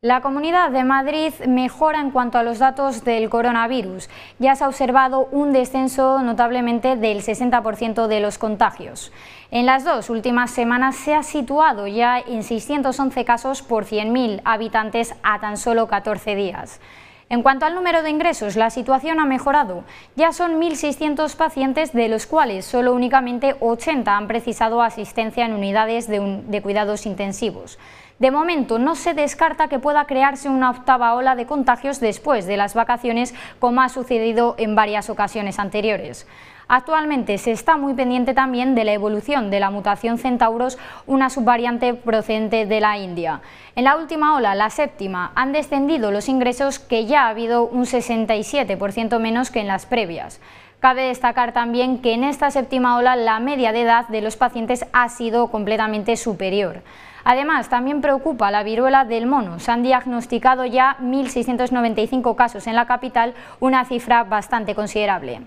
La Comunidad de Madrid mejora en cuanto a los datos del coronavirus. Ya se ha observado un descenso notablemente del 60% de los contagios. En las dos últimas semanas se ha situado ya en 611 casos por 100.000 habitantes a tan solo 14 días. En cuanto al número de ingresos, la situación ha mejorado. Ya son 1.600 pacientes, de los cuales solo únicamente 80 han precisado asistencia en unidades de, de cuidados intensivos. De momento, no se descarta que pueda crearse una octava ola de contagios después de las vacaciones, como ha sucedido en varias ocasiones anteriores. Actualmente se está muy pendiente también de la evolución de la mutación Centauros, una subvariante procedente de la India. En la última ola, la séptima, han descendido los ingresos que ya ha habido un 67% menos que en las previas. Cabe destacar también que en esta séptima ola la media de edad de los pacientes ha sido completamente superior. Además, también preocupa la viruela del mono. Se han diagnosticado ya 1.695 casos en la capital, una cifra bastante considerable.